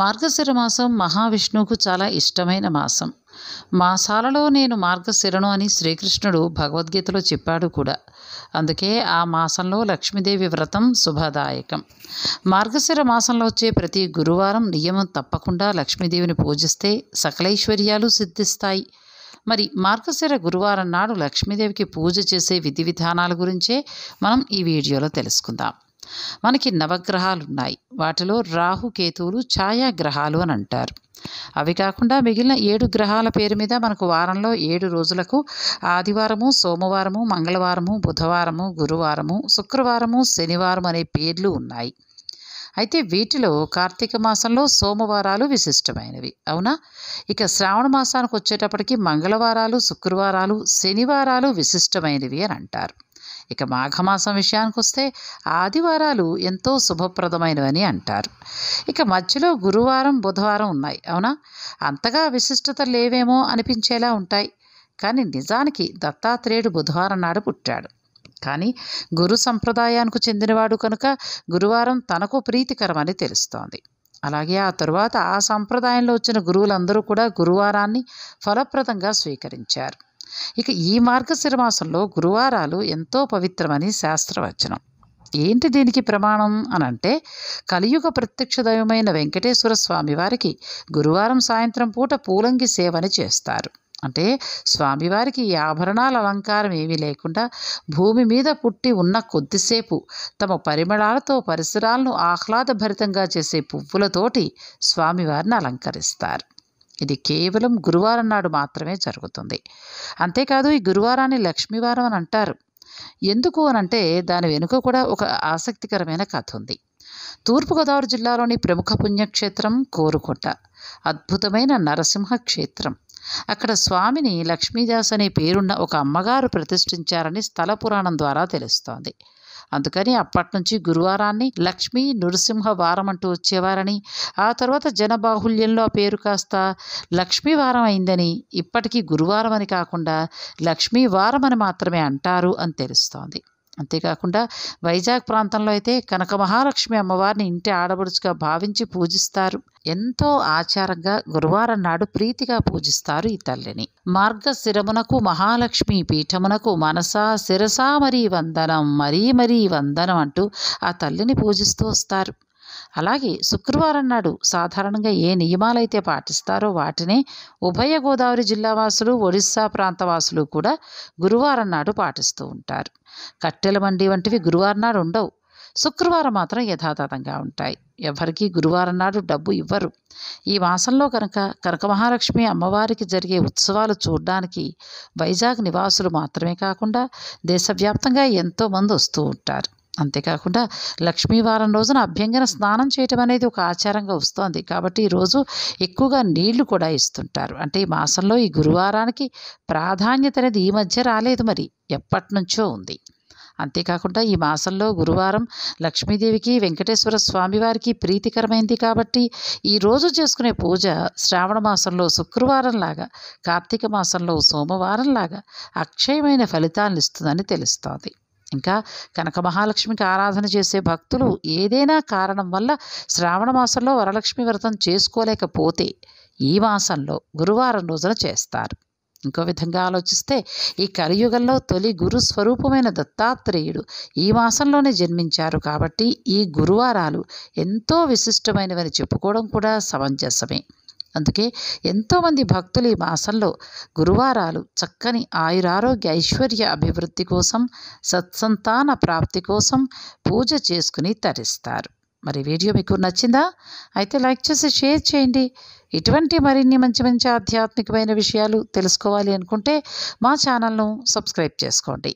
మార్గశిర మాసం మహావిష్ణువుకు చాలా ఇష్టమైన మాసం మాసాలలో నేను మార్గశిరను అని శ్రీకృష్ణుడు భగవద్గీతలో చెప్పాడు కూడా అందుకే ఆ మాసంలో లక్ష్మీదేవి వ్రతం శుభదాయకం మార్గశిర మాసంలో వచ్చే ప్రతి గురువారం నియమం తప్పకుండా లక్ష్మీదేవిని పూజిస్తే సకలైశ్వర్యాలు సిద్ధిస్తాయి మరి మార్గశిర గురువారం నాడు లక్ష్మీదేవికి పూజ చేసే విధి విధానాల గురించే మనం ఈ వీడియోలో తెలుసుకుందాం మనకి నవగ్రహాలు ఉన్నాయి వాటిలో రాహు కేతువులు ఛాయాగ్రహాలు అని అంటారు అవి కాకుండా మిగిలిన ఏడు గ్రహాల పేరు మీద మనకు వారంలో ఏడు రోజులకు ఆదివారము సోమవారము మంగళవారము బుధవారము గురువారము శుక్రవారము శనివారం అనే పేర్లు ఉన్నాయి అయితే వీటిలో కార్తీక మాసంలో సోమవారాలు విశిష్టమైనవి అవునా ఇక శ్రావణ మాసానికి వచ్చేటప్పటికి మంగళవారాలు శుక్రవారాలు శనివారాలు విశిష్టమైనవి అని అంటారు ఇక మాఘమాసం విషయానికి వస్తే ఆదివారాలు ఎంతో శుభప్రదమైనవని అంటారు ఇక మధ్యలో గురువారం బుధవారం ఉన్నాయి అవునా అంతగా విశిష్టత లేవేమో అనిపించేలా ఉంటాయి కానీ నిజానికి దత్తాత్రేయుడు బుధవారం నాడు పుట్టాడు కానీ గురు సంప్రదాయానికి చెందినవాడు కనుక గురువారం తనకు ప్రీతికరమని తెలుస్తోంది అలాగే ఆ తరువాత ఆ సంప్రదాయంలో వచ్చిన గురువులందరూ కూడా గురువారాన్ని ఫలప్రదంగా స్వీకరించారు ఇక ఈ మార్గశిర మాసంలో గురువారాలు ఎంతో పవిత్రమని శాస్త్రవచనం ఏంటి దీనికి ప్రమాణం అనంటే కలియుగ ప్రత్యక్ష దైవమైన వెంకటేశ్వర స్వామి వారికి గురువారం సాయంత్రం పూట పూలంగి సేవని చేస్తారు అంటే స్వామివారికి ఈ ఆభరణాల అలంకారం ఏమీ లేకుండా భూమి మీద పుట్టి ఉన్న కొద్దిసేపు తమ పరిమళాలతో పరిసరాలను ఆహ్లాదభరితంగా చేసే పువ్వులతోటి స్వామివారిని అలంకరిస్తారు ఇది కేవలం గురువారం నాడు మాత్రమే జరుగుతుంది అంతేకాదు ఈ గురువారాన్ని లక్ష్మీవారం అని అంటారు ఎందుకు అని అంటే దాని వెనుక కూడా ఒక ఆసక్తికరమైన కథ ఉంది తూర్పుగోదావరి జిల్లాలోని ప్రముఖ పుణ్యక్షేత్రం కోరుకొండ అద్భుతమైన నరసింహ క్షేత్రం అక్కడ స్వామిని లక్ష్మీదాస్ అనే పేరున్న ఒక అమ్మగారు ప్రతిష్ఠించారని స్థల పురాణం ద్వారా తెలుస్తోంది అందుకని అప్పటి నుంచి గురువారాన్ని లక్ష్మీ నృసింహ వారం అంటూ వచ్చేవారని ఆ తర్వాత జనబాహుల్యంలో పేరు కాస్త లక్ష్మీ వారం అయిందని ఇప్పటికీ గురువారం అని కాకుండా లక్ష్మీ వారం అని మాత్రమే అంటారు అని తెలుస్తోంది అంతేకాకుండా వైజాగ్ ప్రాంతంలో అయితే కనక మహాలక్ష్మి అమ్మవారిని ఇంటి ఆడబడుచుగా భావించి పూజిస్తారు ఎంతో ఆచారంగా గురువారం నాడు ప్రీతిగా పూజిస్తారు ఈ తల్లిని మార్గ శిరమునకు మహాలక్ష్మి పీఠమునకు మనసా శిరసా మరీ వందనం మరీ మరీ వందనం అంటూ ఆ తల్లిని పూజిస్తూ వస్తారు అలాగే శుక్రవారం నాడు సాధారణంగా ఏ నియమాలైతే పాటిస్తారో వాటిని ఉభయ గోదావరి జిల్లా వాసులు ఒడిస్సా ప్రాంతవాసులు కూడా గురువారం నాడు పాటిస్తూ ఉంటారు కట్టెల మండి వంటివి గురువారం నాడు ఉండవు శుక్రవారం మాత్రం యథాతథంగా ఉంటాయి ఎవరికీ గురువారం నాడు డబ్బు ఇవ్వరు ఈ మాసంలో కనుక కనక మహాలక్ష్మి అమ్మవారికి జరిగే ఉత్సవాలు చూడడానికి వైజాగ్ నివాసులు మాత్రమే కాకుండా దేశవ్యాప్తంగా ఎంతోమంది వస్తూ ఉంటారు అంతేకాకుండా లక్ష్మీవారం రోజున అభ్యంగన స్నానం చేయటం అనేది ఒక ఆచారంగా వస్తోంది కాబట్టి ఈరోజు ఎక్కువగా నీళ్లు కూడా ఇస్తుంటారు అంటే ఈ మాసంలో ఈ గురువారానికి ప్రాధాన్యత అనేది ఈ మధ్య రాలేదు మరి ఎప్పటి నుంచో ఉంది అంతేకాకుండా ఈ మాసంలో గురువారం లక్ష్మీదేవికి వెంకటేశ్వర స్వామివారికి ప్రీతికరమైంది కాబట్టి ఈ రోజు చేసుకునే పూజ శ్రావణ మాసంలో శుక్రవారంలాగా కార్తీక మాసంలో సోమవారంలాగా అక్షయమైన ఫలితాలను ఇస్తుందని తెలుస్తోంది ఇంకా కనక మహాలక్ష్మికి ఆరాధన చేసే భక్తులు ఏదైనా కారణం వల్ల శ్రావణ మాసంలో వరలక్ష్మి వ్రతం చేసుకోలేకపోతే ఈ మాసంలో గురువారం రోజున చేస్తారు ఇంకో విధంగా ఆలోచిస్తే ఈ కలియుగంలో తొలి గురు స్వరూపమైన దత్తాత్రేయుడు ఈ మాసంలోనే జన్మించారు కాబట్టి ఈ గురువారాలు ఎంతో విశిష్టమైనవని చెప్పుకోవడం కూడా సమంజసమే అందుకే ఎంతోమంది భక్తులు ఈ మాసంలో గురువారాలు చక్కని ఆయురారోగ్య ఐశ్వర్య అభివృద్ధి కోసం సత్సంతాన ప్రాప్తి కోసం పూజ చేసుకుని తరిస్తారు మరి వీడియో మీకు నచ్చిందా అయితే లైక్ చేసి షేర్ చేయండి ఇటువంటి మరిన్ని మంచి మంచి ఆధ్యాత్మికమైన విషయాలు తెలుసుకోవాలి అనుకుంటే మా ఛానల్ను సబ్స్క్రైబ్ చేసుకోండి